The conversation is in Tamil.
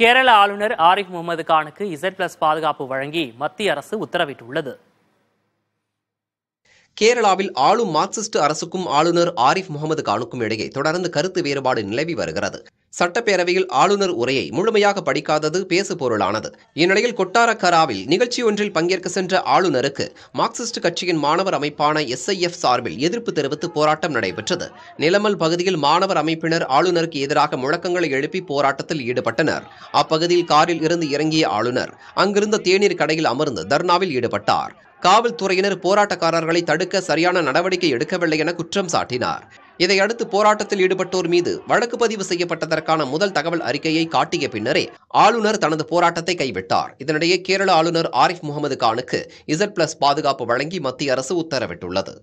கேரள ஆளுநர் ஆரிஃப் முகமது கானுக்கு இசட் பிளஸ் பாதுகாப்பு வழங்கி மத்திய அரசு உத்தரவிட்டுள்ளது கேரளாவில் ஆளும் மார்க்சிஸ்ட் அரசுக்கும் ஆளுநர் ஆரிஃப் முகமது கானுக்கும் இடையே தொடர்ந்து கருத்து வேறுபாடு நிலவி வருகிறது சட்டப்பேரவையில் ஆளுநர் உரையை முழுமையாக படிக்காதது பேசு பொருளானது இந்நிலையில் கொட்டாரக்கராவில் நிகழ்ச்சி ஒன்றில் பங்கேற்க சென்ற ஆளுநருக்கு மார்க்சிஸ்ட் கட்சியின் மாணவர் அமைப்பான எஸ்ஐஎஃப் சார்பில் எதிர்ப்பு தெரிவித்து போராட்டம் நடைபெற்றது நிலமல் பகுதியில் மாணவர் அமைப்பினர் ஆளுநருக்கு எதிராக முழக்கங்களை எழுப்பி போராட்டத்தில் ஈடுபட்டனர் அப்பகுதியில் காரில் இருந்து இறங்கிய ஆளுநர் அங்கிருந்த தேநீர் கடையில் அமர்ந்து தர்ணாவில் ஈடுபட்டார் காவல்துறையினர் போராட்டக்காரர்களை தடுக்க சரியான நடவடிக்கை எடுக்கவில்லை என குற்றம் சாட்டினார் இதையடுத்து போராட்டத்தில் ஈடுபட்டோர் மீது வழக்கு பதிவு செய்யப்பட்டதற்கான முதல் தகவல் அறிக்கையை காட்டிய பின்னரே ஆளுநர் தனது போராட்டத்தை கைவிட்டார் இதனிடையே கேரள ஆளுநர் ஆரிஃப் முகமது கானுக்கு இசட் பிளஸ் பாதுகாப்பு வழங்கி மத்திய அரசு உத்தரவிட்டுள்ளது